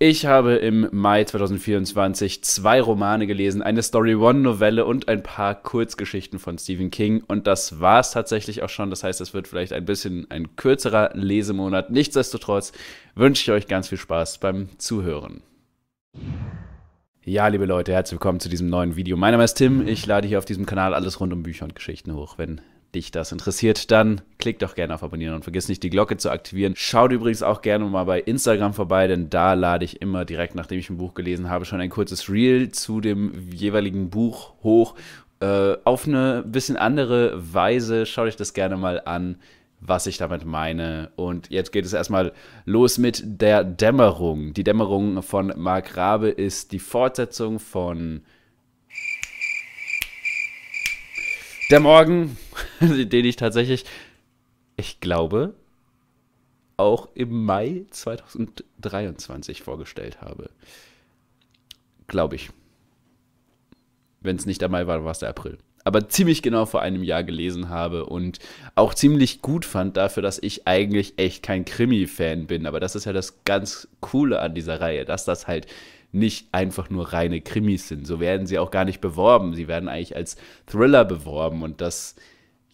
Ich habe im Mai 2024 zwei Romane gelesen, eine Story One Novelle und ein paar Kurzgeschichten von Stephen King. Und das war es tatsächlich auch schon. Das heißt, es wird vielleicht ein bisschen ein kürzerer Lesemonat. Nichtsdestotrotz wünsche ich euch ganz viel Spaß beim Zuhören. Ja, liebe Leute, herzlich willkommen zu diesem neuen Video. Mein Name ist Tim. Ich lade hier auf diesem Kanal alles rund um Bücher und Geschichten hoch. Wenn dich das interessiert, dann klick doch gerne auf Abonnieren und vergiss nicht, die Glocke zu aktivieren. Schaut übrigens auch gerne mal bei Instagram vorbei, denn da lade ich immer direkt, nachdem ich ein Buch gelesen habe, schon ein kurzes Reel zu dem jeweiligen Buch hoch. Äh, auf eine bisschen andere Weise schaut euch das gerne mal an, was ich damit meine. Und jetzt geht es erstmal los mit der Dämmerung. Die Dämmerung von Mark Rabe ist die Fortsetzung von Der Morgen, den ich tatsächlich, ich glaube, auch im Mai 2023 vorgestellt habe. Glaube ich. Wenn es nicht der Mai war, war es der April. Aber ziemlich genau vor einem Jahr gelesen habe und auch ziemlich gut fand dafür, dass ich eigentlich echt kein Krimi-Fan bin. Aber das ist ja das ganz Coole an dieser Reihe, dass das halt nicht einfach nur reine Krimis sind. So werden sie auch gar nicht beworben. Sie werden eigentlich als Thriller beworben und das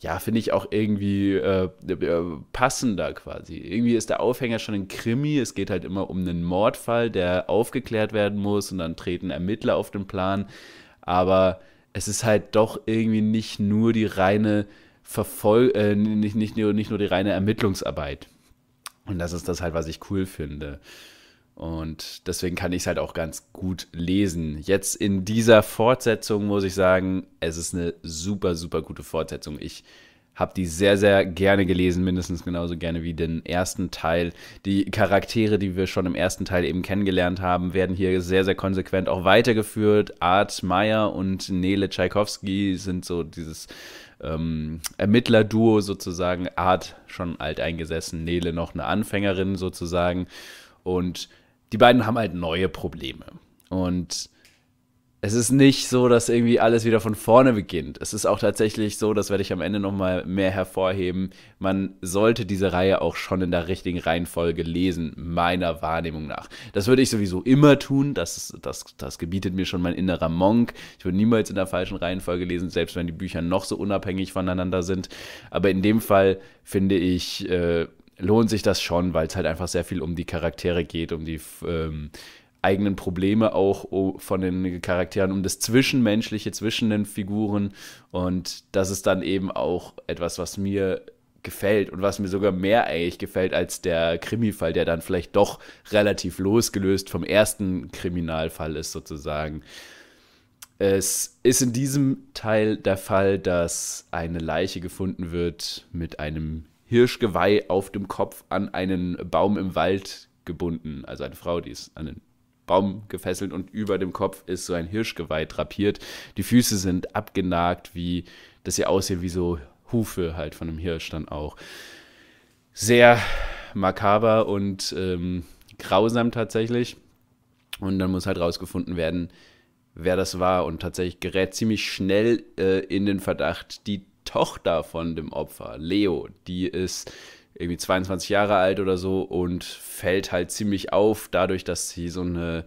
ja, finde ich auch irgendwie äh, äh, passender quasi. Irgendwie ist der Aufhänger schon ein Krimi. Es geht halt immer um einen Mordfall, der aufgeklärt werden muss und dann treten Ermittler auf den Plan. Aber es ist halt doch irgendwie nicht nur die reine Verfol äh, nicht, nicht, nur, nicht nur die reine Ermittlungsarbeit. Und das ist das halt, was ich cool finde. Und deswegen kann ich es halt auch ganz gut lesen. Jetzt in dieser Fortsetzung muss ich sagen, es ist eine super, super gute Fortsetzung. Ich habe die sehr, sehr gerne gelesen, mindestens genauso gerne wie den ersten Teil. Die Charaktere, die wir schon im ersten Teil eben kennengelernt haben, werden hier sehr, sehr konsequent auch weitergeführt. Art Meyer und Nele Tchaikovsky sind so dieses ähm, Ermittlerduo sozusagen. Art schon alteingesessen, Nele noch eine Anfängerin sozusagen. Und die beiden haben halt neue Probleme. Und es ist nicht so, dass irgendwie alles wieder von vorne beginnt. Es ist auch tatsächlich so, das werde ich am Ende nochmal mehr hervorheben, man sollte diese Reihe auch schon in der richtigen Reihenfolge lesen, meiner Wahrnehmung nach. Das würde ich sowieso immer tun, das, das, das gebietet mir schon mein innerer Monk. Ich würde niemals in der falschen Reihenfolge lesen, selbst wenn die Bücher noch so unabhängig voneinander sind. Aber in dem Fall finde ich... Äh, lohnt sich das schon, weil es halt einfach sehr viel um die Charaktere geht, um die ähm, eigenen Probleme auch von den Charakteren, um das Zwischenmenschliche zwischen den Figuren. Und das ist dann eben auch etwas, was mir gefällt und was mir sogar mehr eigentlich gefällt als der Krimi-Fall, der dann vielleicht doch relativ losgelöst vom ersten Kriminalfall ist, sozusagen. Es ist in diesem Teil der Fall, dass eine Leiche gefunden wird mit einem Hirschgeweih auf dem Kopf an einen Baum im Wald gebunden. Also eine Frau, die ist an den Baum gefesselt und über dem Kopf ist so ein Hirschgeweih drapiert. Die Füße sind abgenagt, wie dass sie aussehen wie so Hufe halt von einem Hirsch dann auch. Sehr makaber und ähm, grausam tatsächlich. Und dann muss halt rausgefunden werden, wer das war. Und tatsächlich gerät ziemlich schnell äh, in den Verdacht die Tochter von dem Opfer, Leo, die ist irgendwie 22 Jahre alt oder so und fällt halt ziemlich auf, dadurch, dass sie so eine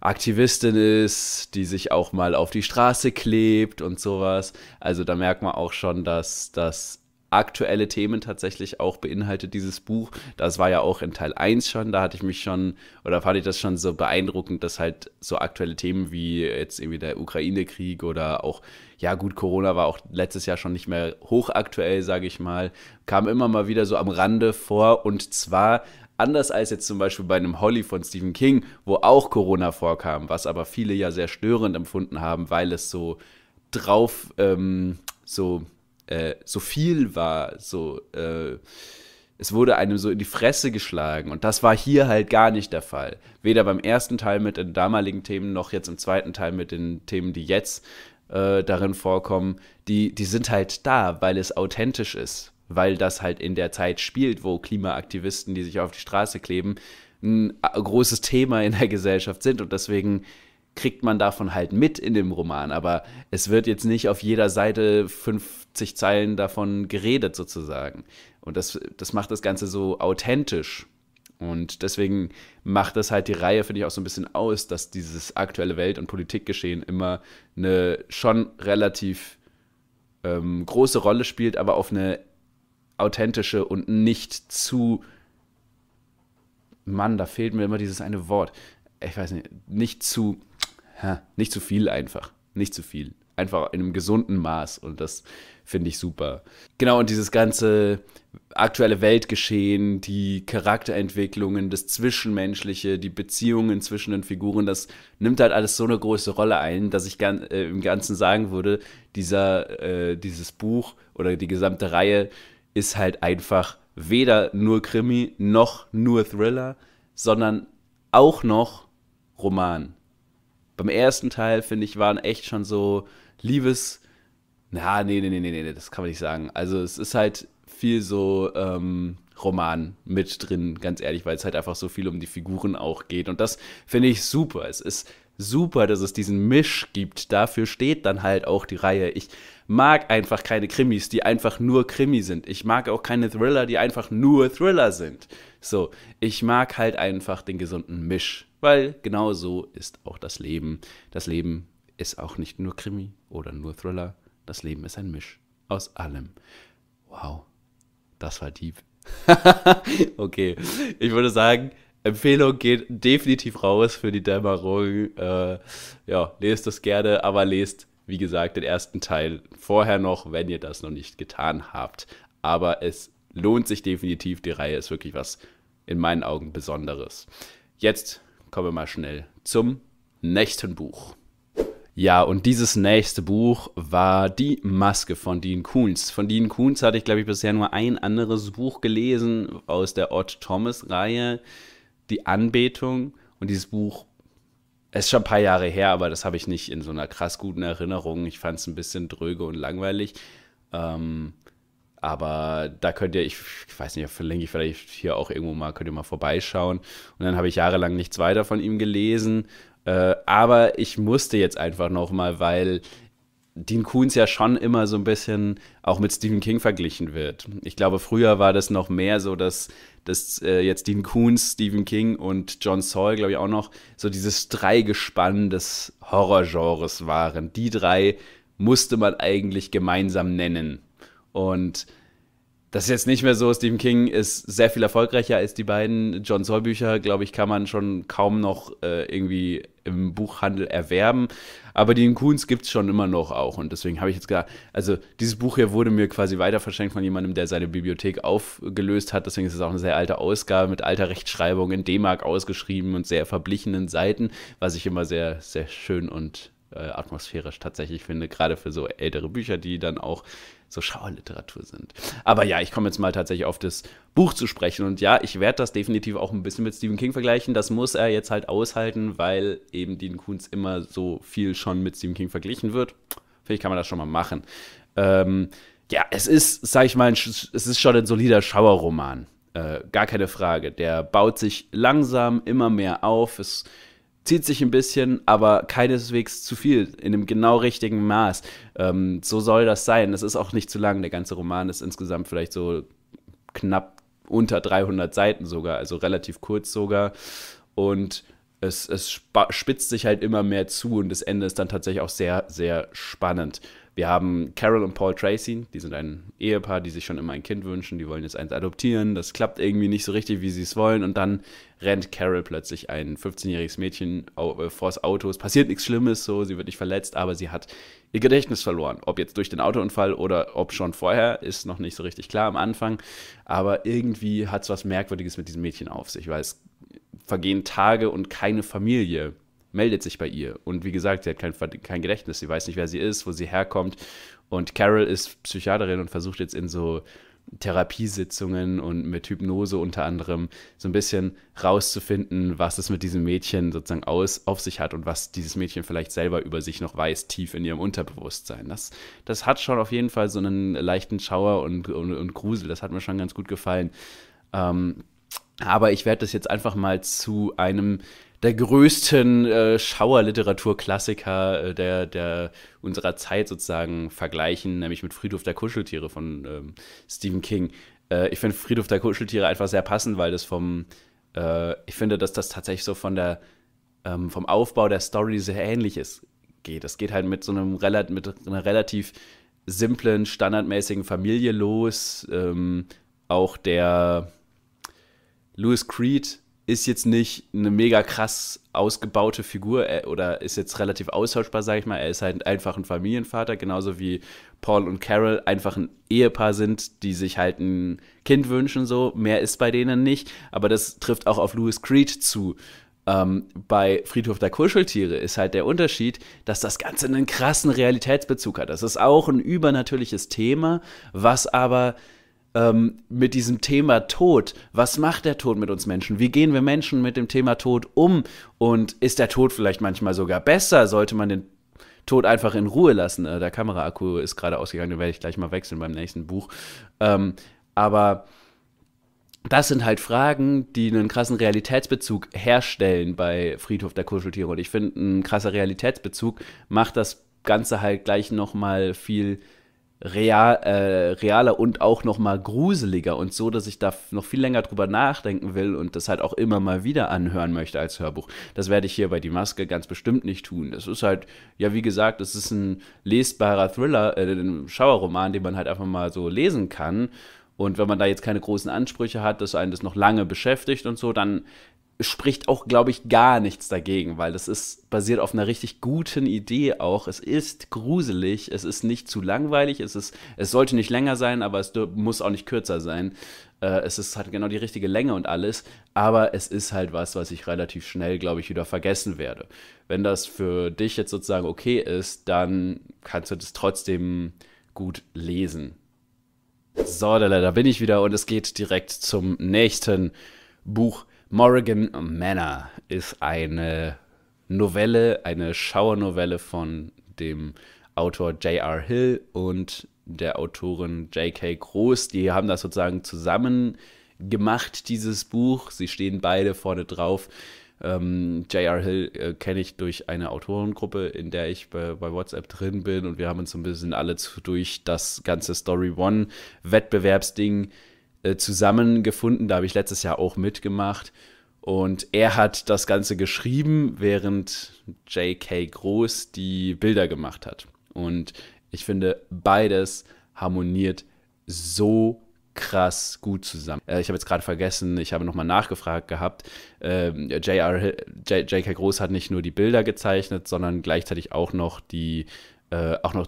Aktivistin ist, die sich auch mal auf die Straße klebt und sowas. Also da merkt man auch schon, dass das aktuelle Themen tatsächlich auch beinhaltet, dieses Buch. Das war ja auch in Teil 1 schon, da hatte ich mich schon, oder fand ich das schon so beeindruckend, dass halt so aktuelle Themen wie jetzt irgendwie der Ukraine-Krieg oder auch, ja gut, Corona war auch letztes Jahr schon nicht mehr hochaktuell, sage ich mal, kam immer mal wieder so am Rande vor und zwar anders als jetzt zum Beispiel bei einem Holly von Stephen King, wo auch Corona vorkam, was aber viele ja sehr störend empfunden haben, weil es so drauf, ähm, so äh, so viel war, so äh, es wurde einem so in die Fresse geschlagen und das war hier halt gar nicht der Fall. Weder beim ersten Teil mit den damaligen Themen noch jetzt im zweiten Teil mit den Themen, die jetzt äh, darin vorkommen. Die, die sind halt da, weil es authentisch ist, weil das halt in der Zeit spielt, wo Klimaaktivisten, die sich auf die Straße kleben, ein äh, großes Thema in der Gesellschaft sind und deswegen kriegt man davon halt mit in dem Roman, aber es wird jetzt nicht auf jeder Seite 50 Zeilen davon geredet sozusagen. Und das, das macht das Ganze so authentisch. Und deswegen macht das halt die Reihe, finde ich, auch so ein bisschen aus, dass dieses aktuelle Welt- und Politikgeschehen immer eine schon relativ ähm, große Rolle spielt, aber auf eine authentische und nicht zu. Mann, da fehlt mir immer dieses eine Wort. Ich weiß nicht, nicht zu ha, nicht zu viel einfach. Nicht zu viel. Einfach in einem gesunden Maß und das finde ich super. Genau, und dieses ganze aktuelle Weltgeschehen, die Charakterentwicklungen, das Zwischenmenschliche, die Beziehungen zwischen den Figuren, das nimmt halt alles so eine große Rolle ein, dass ich gern, äh, im Ganzen sagen würde, dieser, äh, dieses Buch oder die gesamte Reihe ist halt einfach weder nur Krimi noch nur Thriller, sondern auch noch Roman beim ersten Teil, finde ich, waren echt schon so Liebes. Na, nee, nee, nee, nee, nee, das kann man nicht sagen. Also es ist halt viel so ähm, Roman mit drin, ganz ehrlich, weil es halt einfach so viel um die Figuren auch geht. Und das finde ich super. Es ist super, dass es diesen Misch gibt. Dafür steht dann halt auch die Reihe. Ich mag einfach keine Krimis, die einfach nur Krimi sind. Ich mag auch keine Thriller, die einfach nur Thriller sind. So, ich mag halt einfach den gesunden Misch weil genau so ist auch das Leben. Das Leben ist auch nicht nur Krimi oder nur Thriller, das Leben ist ein Misch aus allem. Wow, das war tief. okay, ich würde sagen, Empfehlung geht definitiv raus für die Dämmerung. Äh, ja, lest das gerne, aber lest, wie gesagt, den ersten Teil vorher noch, wenn ihr das noch nicht getan habt. Aber es lohnt sich definitiv, die Reihe ist wirklich was in meinen Augen Besonderes. Jetzt kommen wir mal schnell zum nächsten Buch. Ja, und dieses nächste Buch war Die Maske von Dean Koons. Von Dean Koons hatte ich, glaube ich, bisher nur ein anderes Buch gelesen aus der Odd Thomas-Reihe, Die Anbetung. Und dieses Buch ist schon ein paar Jahre her, aber das habe ich nicht in so einer krass guten Erinnerung. Ich fand es ein bisschen dröge und langweilig. Ähm, aber da könnt ihr, ich, weiß nicht, verlinke ich vielleicht hier auch irgendwo mal, könnt ihr mal vorbeischauen. Und dann habe ich jahrelang nichts weiter von ihm gelesen. Äh, aber ich musste jetzt einfach nochmal, weil Dean Coons ja schon immer so ein bisschen auch mit Stephen King verglichen wird. Ich glaube, früher war das noch mehr so, dass, dass äh, jetzt Dean Coons, Stephen King und John Saul, glaube ich, auch noch so dieses Dreigespann des Horrorgenres waren. Die drei musste man eigentlich gemeinsam nennen. Und das ist jetzt nicht mehr so. Stephen King ist sehr viel erfolgreicher als die beiden. John Soul Bücher, glaube ich, kann man schon kaum noch äh, irgendwie im Buchhandel erwerben. Aber die Coons gibt es schon immer noch auch. Und deswegen habe ich jetzt gedacht, also dieses Buch hier wurde mir quasi weiter verschenkt von jemandem, der seine Bibliothek aufgelöst hat. Deswegen ist es auch eine sehr alte Ausgabe mit alter Rechtschreibung in D-Mark ausgeschrieben und sehr verblichenen Seiten, was ich immer sehr, sehr schön und äh, atmosphärisch tatsächlich finde, gerade für so ältere Bücher, die dann auch so Schauerliteratur sind. Aber ja, ich komme jetzt mal tatsächlich auf das Buch zu sprechen. Und ja, ich werde das definitiv auch ein bisschen mit Stephen King vergleichen. Das muss er jetzt halt aushalten, weil eben Dean Koontz immer so viel schon mit Stephen King verglichen wird. Vielleicht kann man das schon mal machen. Ähm, ja, es ist, sag ich mal, ein, es ist schon ein solider Schauerroman. Äh, gar keine Frage. Der baut sich langsam immer mehr auf. Es ist zieht sich ein bisschen, aber keineswegs zu viel, in einem genau richtigen Maß. Ähm, so soll das sein. Es ist auch nicht zu lang. Der ganze Roman ist insgesamt vielleicht so knapp unter 300 Seiten sogar, also relativ kurz sogar. Und es, es spitzt sich halt immer mehr zu und das Ende ist dann tatsächlich auch sehr, sehr spannend. Wir haben Carol und Paul Tracy, die sind ein Ehepaar, die sich schon immer ein Kind wünschen, die wollen jetzt eins adoptieren, das klappt irgendwie nicht so richtig, wie sie es wollen und dann rennt Carol plötzlich ein 15-jähriges Mädchen äh, vors Auto. Es passiert nichts Schlimmes, so, sie wird nicht verletzt, aber sie hat ihr Gedächtnis verloren. Ob jetzt durch den Autounfall oder ob schon vorher, ist noch nicht so richtig klar am Anfang. Aber irgendwie hat es was Merkwürdiges mit diesem Mädchen auf sich, weil es vergehen Tage und keine Familie meldet sich bei ihr. Und wie gesagt, sie hat kein, kein Gedächtnis, sie weiß nicht, wer sie ist, wo sie herkommt. Und Carol ist Psychiaterin und versucht jetzt in so Therapiesitzungen und mit Hypnose unter anderem so ein bisschen rauszufinden, was es mit diesem Mädchen sozusagen aus, auf sich hat und was dieses Mädchen vielleicht selber über sich noch weiß, tief in ihrem Unterbewusstsein. Das, das hat schon auf jeden Fall so einen leichten Schauer und, und, und Grusel. Das hat mir schon ganz gut gefallen. Ähm, aber ich werde das jetzt einfach mal zu einem der größten äh, Schauerliteraturklassiker äh, der, der unserer Zeit sozusagen vergleichen, nämlich mit Friedhof der Kuscheltiere von ähm, Stephen King. Äh, ich finde Friedhof der Kuscheltiere einfach sehr passend, weil das vom, äh, ich finde, dass das tatsächlich so von der, ähm, vom Aufbau der Story sehr ähnlich ist, geht. Das geht halt mit so einem mit einer relativ simplen, standardmäßigen Familie los. Ähm, auch der Louis Creed ist jetzt nicht eine mega krass ausgebaute Figur äh, oder ist jetzt relativ austauschbar, sage ich mal. Er ist halt einfach ein Familienvater, genauso wie Paul und Carol einfach ein Ehepaar sind, die sich halt ein Kind wünschen, so. Mehr ist bei denen nicht, aber das trifft auch auf Louis Creed zu. Ähm, bei Friedhof der Kuscheltiere ist halt der Unterschied, dass das Ganze einen krassen Realitätsbezug hat. Das ist auch ein übernatürliches Thema, was aber ähm, mit diesem Thema Tod. Was macht der Tod mit uns Menschen? Wie gehen wir Menschen mit dem Thema Tod um? Und ist der Tod vielleicht manchmal sogar besser? Sollte man den Tod einfach in Ruhe lassen? Äh, der Kameraakku ist gerade ausgegangen, den werde ich gleich mal wechseln beim nächsten Buch. Ähm, aber das sind halt Fragen, die einen krassen Realitätsbezug herstellen bei Friedhof der Kuscheltiere. Und ich finde, ein krasser Realitätsbezug macht das Ganze halt gleich nochmal viel real, äh, realer und auch noch mal gruseliger und so, dass ich da noch viel länger drüber nachdenken will und das halt auch immer mal wieder anhören möchte als Hörbuch. Das werde ich hier bei Die Maske ganz bestimmt nicht tun. Das ist halt, ja wie gesagt, es ist ein lesbarer Thriller, äh, ein Schauerroman, den man halt einfach mal so lesen kann. Und wenn man da jetzt keine großen Ansprüche hat, dass einen das noch lange beschäftigt und so, dann spricht auch, glaube ich, gar nichts dagegen, weil das ist basiert auf einer richtig guten Idee auch. Es ist gruselig, es ist nicht zu langweilig, es, ist, es sollte nicht länger sein, aber es muss auch nicht kürzer sein. Äh, es ist, hat genau die richtige Länge und alles, aber es ist halt was, was ich relativ schnell, glaube ich, wieder vergessen werde. Wenn das für dich jetzt sozusagen okay ist, dann kannst du das trotzdem gut lesen. So, da bin ich wieder und es geht direkt zum nächsten Buch. Morrigan Manor ist eine Novelle, eine Schauernovelle von dem Autor J.R. Hill und der Autorin J.K. Groß. Die haben das sozusagen zusammen gemacht, dieses Buch. Sie stehen beide vorne drauf. Ähm, J.R. Hill äh, kenne ich durch eine Autorengruppe, in der ich bei, bei, WhatsApp drin bin und wir haben uns so ein bisschen alle zu, durch das ganze Story One-Wettbewerbsding äh, äh, zusammengefunden. Da habe ich letztes Jahr auch mitgemacht. Und er hat das Ganze geschrieben, während J.K. Groß die Bilder gemacht hat. Und ich finde, beides harmoniert so krass gut zusammen. Äh, ich habe jetzt gerade vergessen, ich habe nochmal nachgefragt gehabt. Ähm, J.K. Groß hat nicht nur die Bilder gezeichnet, sondern gleichzeitig auch noch die, äh, auch noch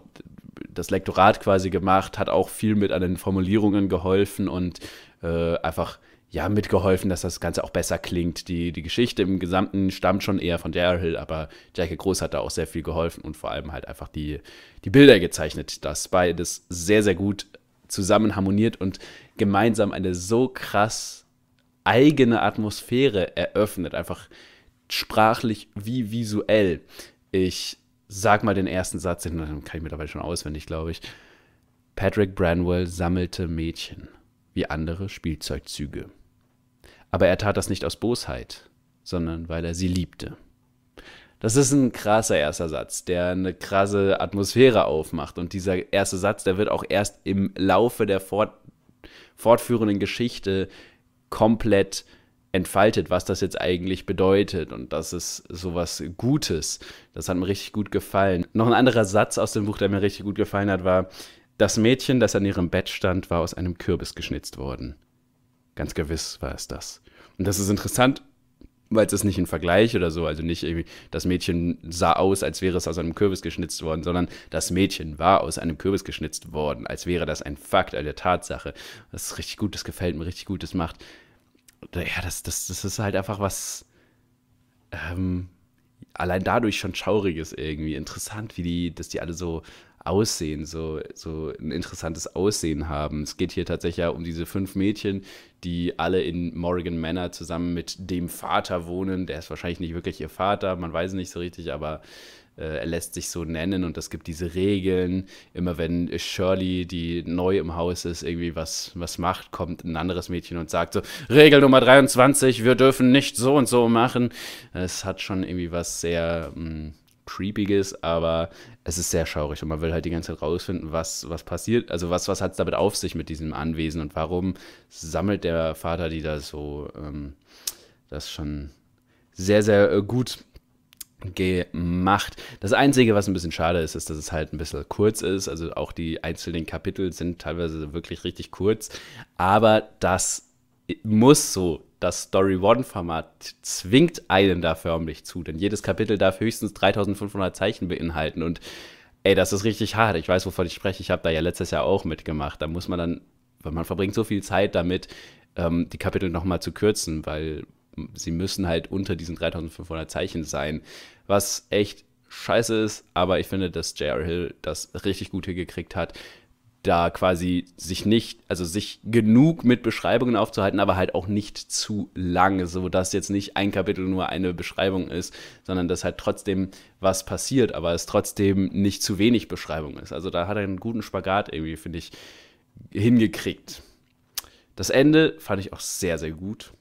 das Lektorat quasi gemacht, hat auch viel mit an den Formulierungen geholfen und äh, einfach ja mitgeholfen, dass das Ganze auch besser klingt. Die, die Geschichte im Gesamten stammt schon eher von Daryl, aber Jackie Groß hat da auch sehr viel geholfen und vor allem halt einfach die, die Bilder gezeichnet, dass beides sehr, sehr gut zusammen harmoniert und gemeinsam eine so krass eigene Atmosphäre eröffnet, einfach sprachlich wie visuell. Ich sag mal den ersten Satz, den kann ich mittlerweile schon auswendig, glaube ich. Patrick Branwell sammelte Mädchen wie andere Spielzeugzüge. Aber er tat das nicht aus Bosheit, sondern weil er sie liebte. Das ist ein krasser erster Satz, der eine krasse Atmosphäre aufmacht. Und dieser erste Satz, der wird auch erst im Laufe der fort, fortführenden Geschichte komplett entfaltet, was das jetzt eigentlich bedeutet. Und das ist sowas Gutes. Das hat mir richtig gut gefallen. Noch ein anderer Satz aus dem Buch, der mir richtig gut gefallen hat, war, das Mädchen, das an ihrem Bett stand, war aus einem Kürbis geschnitzt worden. Ganz gewiss war es das. Und das ist interessant, weil es ist nicht ein Vergleich oder so, also nicht irgendwie, das Mädchen sah aus, als wäre es aus einem Kürbis geschnitzt worden, sondern das Mädchen war aus einem Kürbis geschnitzt worden, als wäre das ein Fakt, eine Tatsache. Das ist richtig gut, das gefällt mir richtig gut, das macht ja, das, das, das ist halt einfach was ähm, allein dadurch schon schauriges irgendwie. Interessant, wie die, dass die alle so aussehen, so, so ein interessantes Aussehen haben. Es geht hier tatsächlich ja um diese fünf Mädchen, die alle in Morrigan Manor zusammen mit dem Vater wohnen. Der ist wahrscheinlich nicht wirklich ihr Vater, man weiß nicht so richtig, aber äh, er lässt sich so nennen und es gibt diese Regeln. Immer wenn Shirley, die neu im Haus ist, irgendwie was, was macht, kommt ein anderes Mädchen und sagt so, Regel Nummer 23, wir dürfen nicht so und so machen. Es hat schon irgendwie was sehr mh, mm, creepiges, aber es ist sehr schaurig und man will halt die ganze Zeit rausfinden, was, was passiert, also was, was hat es damit auf sich mit diesem Anwesen und warum sammelt der Vater die da so. Ähm, das schon sehr, sehr äh, gut gemacht. Das Einzige, was ein bisschen schade ist, ist, dass es halt ein bisschen kurz ist. Also auch die einzelnen Kapitel sind teilweise wirklich richtig kurz. Aber das muss so. Das Story One-Format zwingt einen da förmlich zu, denn jedes Kapitel darf höchstens 3500 Zeichen beinhalten. Und ey, das ist richtig hart. Ich weiß, wovon ich spreche. Ich habe da ja letztes Jahr auch mitgemacht. Da muss man dann, weil man verbringt so viel Zeit damit, ähm, die Kapitel nochmal zu kürzen, weil sie müssen halt unter diesen 3500 Zeichen sein, was echt scheiße ist, aber ich finde, dass J.R. Hill das richtig gut hingekriegt hat, da quasi sich nicht, also sich genug mit Beschreibungen aufzuhalten, aber halt auch nicht zu lang, sodass jetzt nicht ein Kapitel nur eine Beschreibung ist, sondern dass halt trotzdem was passiert, aber es trotzdem nicht zu wenig Beschreibung ist. Also da hat er einen guten Spagat irgendwie, finde ich, hingekriegt. Das Ende fand ich auch sehr, sehr gut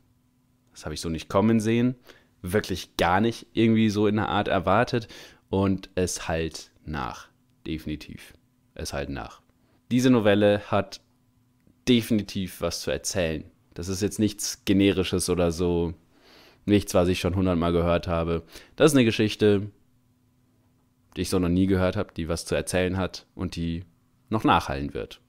habe ich so nicht kommen sehen, wirklich gar nicht irgendwie so in der Art erwartet und es halt nach, definitiv. Es halt nach. Diese Novelle hat definitiv was zu erzählen. Das ist jetzt nichts generisches oder so, nichts, was ich schon hundertmal gehört habe. Das ist eine Geschichte, die ich so noch nie gehört habe, die was zu erzählen hat und die noch nachhallen wird.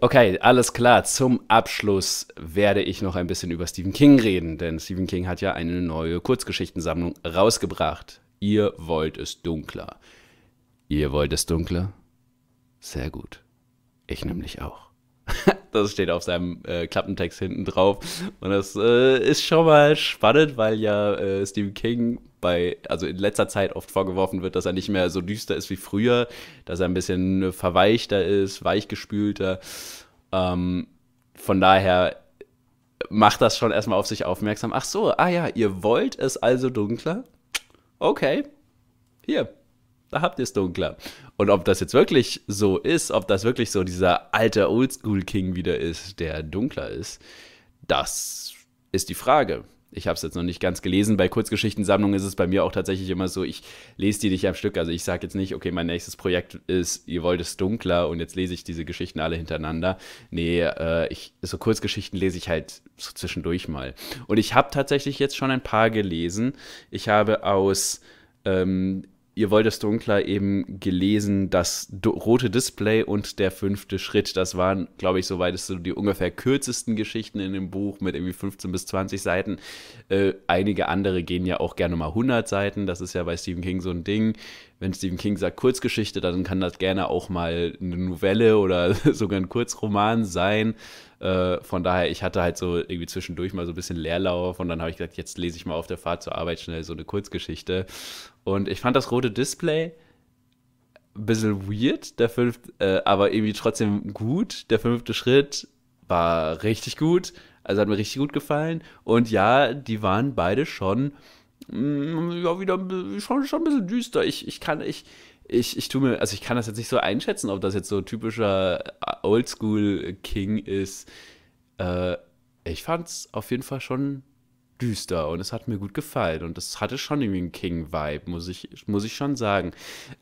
Okay, alles klar. Zum Abschluss werde ich noch ein bisschen über Stephen King reden, denn Stephen King hat ja eine neue Kurzgeschichtensammlung rausgebracht. Ihr wollt es dunkler. Ihr wollt es dunkler? Sehr gut. Ich nämlich auch. Das steht auf seinem äh, Klappentext hinten drauf. Und das äh, ist schon mal spannend, weil ja äh, Stephen King bei, also in letzter Zeit oft vorgeworfen wird, dass er nicht mehr so düster ist wie früher, dass er ein bisschen verweichter ist, weichgespülter. Ähm, von daher macht das schon erstmal auf sich aufmerksam. Ach so, ah ja, ihr wollt es also dunkler? Okay, hier da habt ihr es dunkler. Und ob das jetzt wirklich so ist, ob das wirklich so dieser alte Oldschool-King wieder ist, der dunkler ist, das ist die Frage. Ich habe es jetzt noch nicht ganz gelesen. Bei Kurzgeschichtensammlungen ist es bei mir auch tatsächlich immer so, ich lese die nicht am Stück. Also ich sage jetzt nicht, okay, mein nächstes Projekt ist, ihr wollt es dunkler und jetzt lese ich diese Geschichten alle hintereinander. Nee, äh, ich, so Kurzgeschichten lese ich halt so zwischendurch mal. Und ich habe tatsächlich jetzt schon ein paar gelesen. Ich habe aus ähm, ihr wollt es dunkler eben gelesen, das rote Display und der fünfte Schritt. Das waren, glaube ich, soweit es so die ungefähr kürzesten Geschichten in dem Buch mit irgendwie 15 bis 20 Seiten. Äh, einige andere gehen ja auch gerne mal 100 Seiten. Das ist ja bei Stephen King so ein Ding. Wenn Stephen King sagt Kurzgeschichte, dann kann das gerne auch mal eine Novelle oder sogar ein Kurzroman sein. Äh, von daher, ich hatte halt so irgendwie zwischendurch mal so ein bisschen Leerlauf und dann habe ich gesagt, jetzt lese ich mal auf der Fahrt zur Arbeit schnell so eine Kurzgeschichte und ich fand das rote Display ein bisschen weird, der fünfte, äh, aber irgendwie trotzdem gut. Der fünfte Schritt war richtig gut. Also hat mir richtig gut gefallen. Und ja, die waren beide schon, mh, mm, ja, wieder schon, schon ein bisschen düster. Ich, ich kann, ich, ich, ich tue mir, also ich kann das jetzt nicht so einschätzen, ob das jetzt so typischer äh, Oldschool King ist. Äh, ich es auf jeden Fall schon düster und es hat mir gut gefallen und es hatte schon irgendwie einen King-Vibe, muss ich, muss ich schon sagen.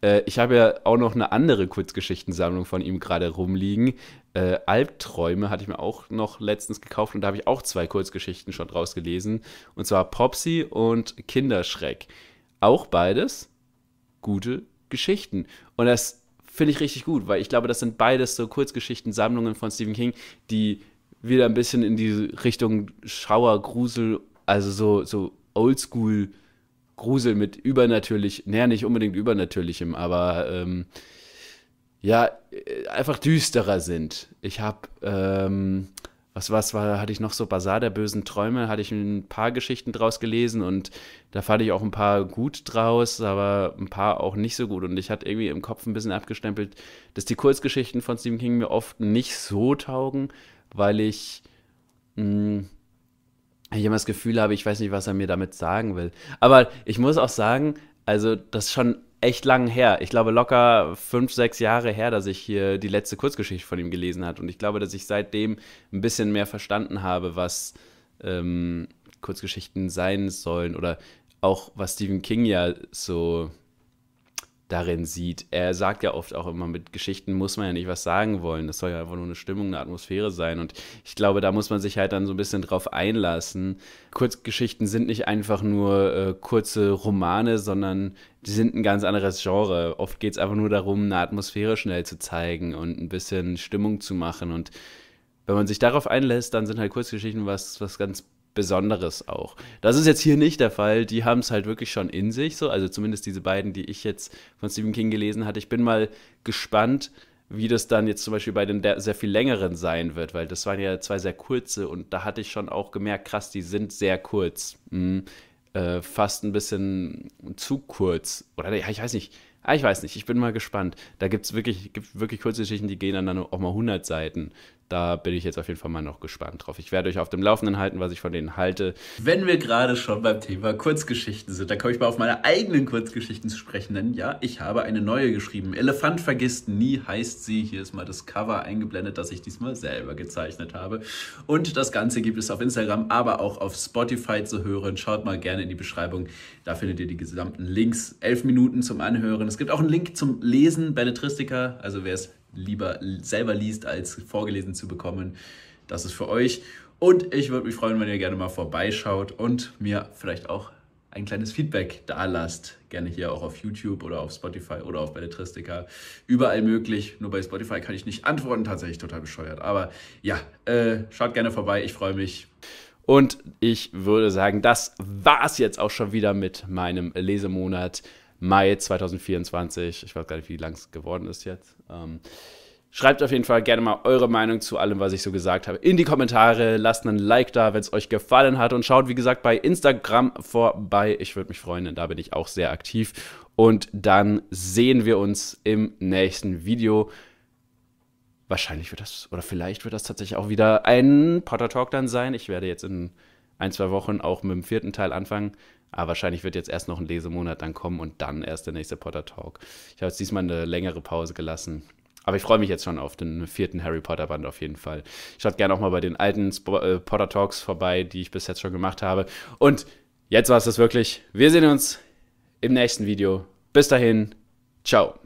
Äh, ich habe ja auch noch eine andere Kurzgeschichtensammlung von ihm gerade rumliegen. Äh, Albträume hatte ich mir auch noch letztens gekauft und da habe ich auch zwei Kurzgeschichten schon draus gelesen. Und zwar Popsy und Kinderschreck. Auch beides gute Geschichten. Und das finde ich richtig gut, weil ich glaube, das sind beides so Kurzgeschichtensammlungen von Stephen King, die wieder ein bisschen in die Richtung Schauer, Grusel also so, so oldschool Grusel mit übernatürlich, naja, nicht unbedingt übernatürlichem, aber ähm, ja, äh, einfach düsterer sind. Ich habe, ähm, was, was war, hatte ich noch so Basar der bösen Träume, hatte ich ein paar Geschichten draus gelesen und da fand ich auch ein paar gut draus, aber ein paar auch nicht so gut. Und ich hatte irgendwie im Kopf ein bisschen abgestempelt, dass die Kurzgeschichten von Stephen King mir oft nicht so taugen, weil ich mh, hm, ich immer das Gefühl habe, ich weiß nicht, was er mir damit sagen will. Aber ich muss auch sagen, also das ist schon echt lang her. Ich glaube locker fünf, sechs Jahre her, dass ich hier die letzte Kurzgeschichte von ihm gelesen habe. Und ich glaube, dass ich seitdem ein bisschen mehr verstanden habe, was ähm, Kurzgeschichten sein sollen oder auch was Stephen King ja so darin sieht. Er sagt ja oft auch immer, mit Geschichten muss man ja nicht was sagen wollen. Das soll ja einfach nur eine Stimmung, eine Atmosphäre sein. Und ich glaube, da muss man sich halt dann so ein bisschen drauf einlassen. Kurzgeschichten sind nicht einfach nur äh, kurze Romane, sondern die sind ein ganz anderes Genre. Oft geht es einfach nur darum, eine Atmosphäre schnell zu zeigen und ein bisschen Stimmung zu machen. Und wenn man sich darauf einlässt, dann sind halt Kurzgeschichten was, was ganz Besonderes auch. Das ist jetzt hier nicht der Fall. Die haben es halt wirklich schon in sich, so. Also zumindest diese beiden, die ich jetzt von Stephen King gelesen hatte. Ich bin mal gespannt, wie das dann jetzt zum Beispiel bei den sehr viel längeren sein wird, weil das waren ja zwei sehr kurze und da hatte ich schon auch gemerkt, krass, die sind sehr kurz. Mhm. Äh, fast ein bisschen zu kurz. Oder ich weiß nicht. Ah, ich weiß nicht, ich bin mal gespannt. Da gibt es wirklich, gibt wirklich kurze Geschichten, die gehen dann auch mal 100 Seiten da bin ich jetzt auf jeden Fall mal noch gespannt drauf. Ich werde euch auf dem Laufenden halten, was ich von denen halte. Wenn wir gerade schon beim Thema Kurzgeschichten sind, da komme ich mal auf meine eigenen Kurzgeschichten zu sprechen, denn ja, ich habe eine neue geschrieben. Elefant vergisst nie heißt sie. Hier ist mal das Cover eingeblendet, das ich diesmal selber gezeichnet habe. Und das Ganze gibt es auf Instagram, aber auch auf Spotify zu hören. Schaut mal gerne in die Beschreibung. Da findet ihr die gesamten Links. Elf Minuten zum Anhören. Es gibt auch einen Link zum Lesen, Belletristica. Also wer es lieber selber liest, als vorgelesen zu bekommen. Das ist für euch. Und ich würde mich freuen, wenn ihr gerne mal vorbeischaut und mir vielleicht auch ein kleines Feedback da lasst. Gerne hier auch auf YouTube oder auf Spotify oder auf Belletristica. Überall möglich. Nur bei Spotify kann ich nicht antworten. Tatsächlich total bescheuert. Aber ja, äh, schaut gerne vorbei. Ich freue mich. Und ich würde sagen, das war es jetzt auch schon wieder mit meinem Lesemonat. Mai 2024. Ich weiß gar nicht, wie lang es geworden ist jetzt. Ähm, schreibt auf jeden Fall gerne mal eure Meinung zu allem, was ich so gesagt habe, in die Kommentare. Lasst einen Like da, wenn es euch gefallen hat. Und schaut, wie gesagt, bei Instagram vorbei. Ich würde mich freuen, denn da bin ich auch sehr aktiv. Und dann sehen wir uns im nächsten Video. Wahrscheinlich wird das, oder vielleicht wird das tatsächlich auch wieder ein Potter Talk dann sein. Ich werde jetzt in ein, zwei Wochen auch mit dem vierten Teil anfangen. Aber wahrscheinlich wird jetzt erst noch ein Lesemonat dann kommen und dann erst der nächste Potter Talk. Ich habe jetzt diesmal eine längere Pause gelassen. Aber ich freue mich jetzt schon auf den vierten Harry Potter Band auf jeden Fall. Schaut gerne auch mal bei den alten Spo äh, Potter Talks vorbei, die ich bis jetzt schon gemacht habe. Und jetzt war es das wirklich. Wir sehen uns im nächsten Video. Bis dahin. Ciao.